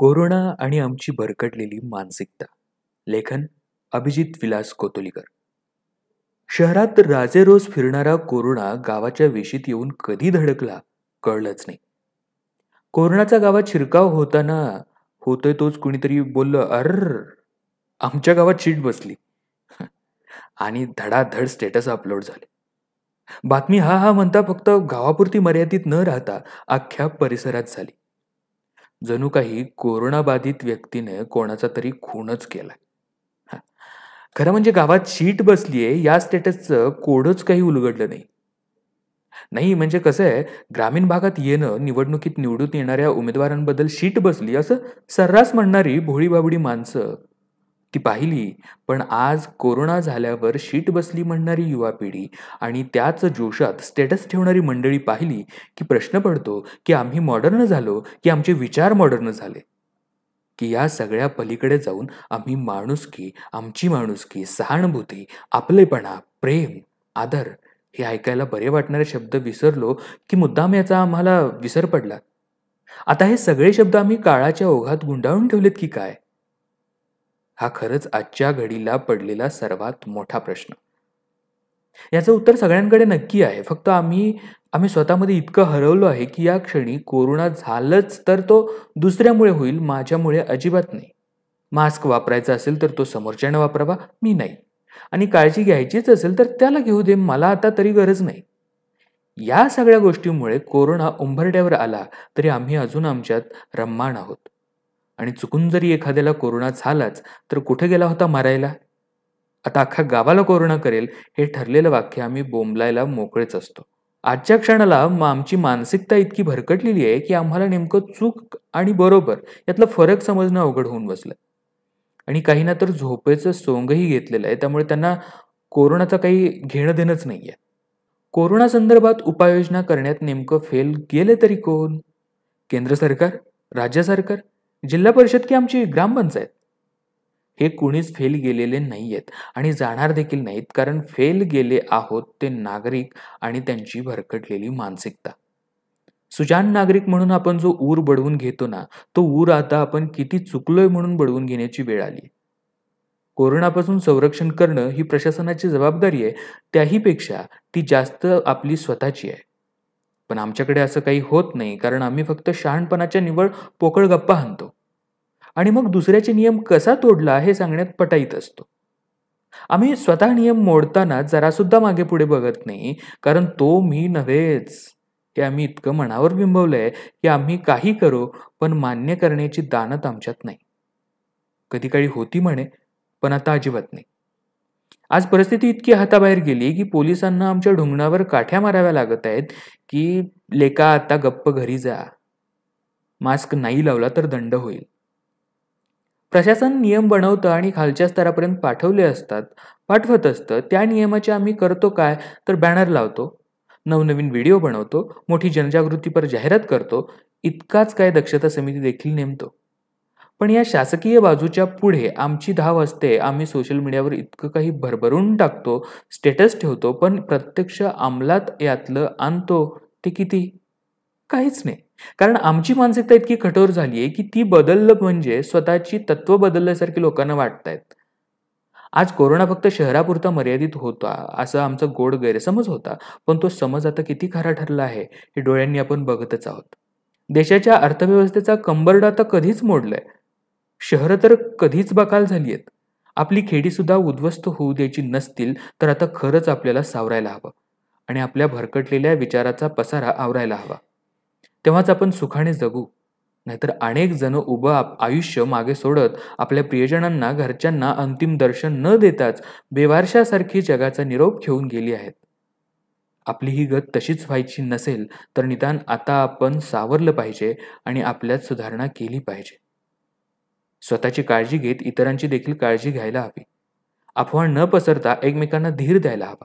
corona आणि आमची भरकटलेली मानसिकता लेखन अभिजित विलास कोतोलीकर शहरात राजे रोज फिरणारा कोरोना गावाच्या वेशीत येऊन कधी धडकला कळलंच नाही कोरोनाचा गावात शिरकाव होताना होतोय तोच कुणीतरी बोललं अर आमच्या गावात चीट बसली आणि धडाधड स्टेटस अपलोड झाले बातमी हा हा म्हणता फक्त गावापुरती मर्यादित न राहता अख्ख्या परिसरात झाली जणू काही कोरोनाबाधित व्यक्तीने कोणाचा तरी खूनच केला खरं म्हणजे गावात शीट बसलीये या स्टेटसचं कोडच काही उलगडलं नाही नाही म्हणजे कसं आहे ग्रामीण भागात येणं निवडणुकीत निवडून येणाऱ्या उमेदवारांबद्दल शीट बसली असं सर्रास म्हणणारी भोळीबाबडी माणसं ती पाहिली पण आज कोरोना झाल्यावर शीट बसली म्हणणारी युवा पिढी आणि त्याच जोशात स्टेटस ठेवणारी मंडळी पाहिली की प्रश्न पडतो की आम्ही मॉडर्न झालो की आमचे विचार मॉडर्न झाले की या सगळ्या पलीकडे जाऊन आम्ही माणुसकी आमची माणुसकी सहानुभूती आपलेपणा प्रेम आदर हे ऐकायला बरे वाटणारे शब्द विसरलो की मुद्दाम याचा आम्हाला विसर पडला आता हे सगळे शब्द आम्ही काळाच्या ओघात गुंडाळून ठेवलेत की काय हा खरंच आजच्या घडीला पडलेला सर्वात मोठा प्रश्न याचं उत्तर सगळ्यांकडे नक्की आहे फक्त आम्ही आम्ही स्वतःमध्ये इतकं हरवलो आहे की या क्षणी कोरोना झालंच तर तो दुसऱ्यामुळे होईल माझ्यामुळे अजिबात नाही मास्क वापरायचा असेल तर तो समोरच्यानं वापरावा मी नाही आणि काळजी घ्यायचीच असेल तर त्याला घेऊ दे मला आता तरी गरज नाही या सगळ्या गोष्टीमुळे कोरोना उंभरड्यावर आला तरी आम्ही अजून आमच्यात रममाण आहोत आणि चुकून जरी एखाद्याला कोरोना झालाच तर कुठे गेला होता मारायला आता अख्ख्या गावाला कोरोना करेल हे ठरलेलं वाक्य आम्ही बोंबलायला मोकळेच असतो आजच्या क्षणाला मग आमची मानसिकता इतकी भरकटलेली आहे की आम्हाला नेमकं चूक आणि बरोबर यातला फरक समजणं अवघड होऊन बसलं आणि काही ना तर झोपेचं सोंगही घेतलेलं आहे त्यामुळे त्यांना कोरोनाचं काही घेणं देणंच नाही आहे कोरोना संदर्भात उपाययोजना करण्यात नेमकं फेल गेले तरी कोण केंद्र सरकार राज्य सरकार जिल्हा परिषद की आमची ग्रामपंचायत हे कुणीच फेल गेलेले नाही आहेत आणि जाणार देखील नाहीत कारण फेल गेले आहोत ते नागरिक आणि त्यांची भरकटलेली मानसिकता सुजान नागरिक म्हणून आपण जो ऊर बडवून घेतो ना तो ऊर आता आपण किती चुकलोय म्हणून बडवून घेण्याची वेळ आली कोरोनापासून संरक्षण करणं ही प्रशासनाची जबाबदारी आहे त्याहीपेक्षा ती जास्त आपली स्वतःची आहे पण आमच्याकडे असं काही होत नाही कारण आम्ही फक्त शहाणपणाच्या निवड पोकळ गप्पा हाणतो आणि मग दुसऱ्याचे नियम कसा तोडला हे सांगण्यात पटाईत असतो आम्ही स्वतः नियम मोडताना जरासुद्धा मागे पुढे बघत नाही कारण तो मी नव्हेच हे आम्ही इतकं मनावर आहे की आम्ही काही करू पण मान्य करण्याची दानत आमच्यात नाही कधी काळी होती म्हणे पण आता अजिबात नाही आज परिस्थिती इतकी हाताबाहेर गेली की पोलिसांना आमच्या ढोंगणावर काठ्या माराव्या लागत आहेत की लेका आता गप्प घरी जा मास्क नाही लावला तर दंड होईल प्रशासन नियम बनवतं आणि खालच्या स्तरापर्यंत पाठवले असतात पाठवत असतं त्या नियमाचे आम्ही करतो काय तर बॅनर लावतो नवनवीन व्हिडिओ बनवतो मोठी जनजागृतीपर जाहिरात करतो इतकाच काय दक्षता समिती देखील नेमतो पण या शासकीय बाजूच्या पुढे आमची धाव असते आम्ही सोशल मीडियावर इतकं काही भरभरून टाकतो स्टेटस ठेवतो पण प्रत्यक्ष अंमलात यातलं आणतो ते किती काहीच नाही कारण आमची मानसिकता इतकी कठोर झाली आहे की ती बदललं म्हणजे स्वतःची तत्व बदलल्यासारखी लोकांना आहेत आज कोरोना फक्त शहरापुरता मर्यादित होता असं आमचा गोड गैरसमज होता पण तो समज आता किती खरा ठरला आहे हे डोळ्यांनी आपण बघतच आहोत देशाच्या अर्थव्यवस्थेचा कंबरडा आता कधीच मोडलाय शहरं तर कधीच बकाल झाली आहेत आपली खेडीसुद्धा उद्ध्वस्त होऊ द्यायची नसतील तर आता खरंच आपल्याला सावरायला हवं आणि आपल्या भरकटलेल्या विचाराचा पसारा आवरायला हवा तेव्हाच आपण सुखाने जगू नाहीतर अनेक जण उभं आयुष्य मागे सोडत आपल्या प्रियजनांना घरच्यांना अंतिम दर्शन न देताच बेवारशासारखी जगाचा निरोप घेऊन गेली आहेत आपली ही गत तशीच व्हायची नसेल तर निदान आता आपण सावरलं पाहिजे आणि आपल्यात सुधारणा केली पाहिजे स्वतःची काळजी घेत इतरांची देखील काळजी घ्यायला हवी अफवा न पसरता एकमेकांना धीर द्यायला हवा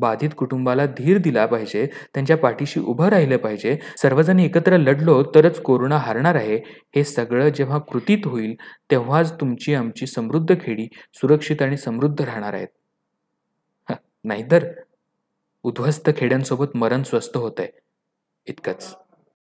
बाधित कुटुंबाला धीर दिला पाहिजे त्यांच्या पाठीशी उभं राहिलं पाहिजे सर्वजण एकत्र लढलो तरच कोरोना हरणार आहे हे सगळं जेव्हा कृतीत होईल तेव्हाच तुमची आमची समृद्ध खेडी सुरक्षित आणि समृद्ध राहणार आहेत नाहीतर उद्ध्वस्त खेड्यांसोबत मरण स्वस्त होत आहे इतकंच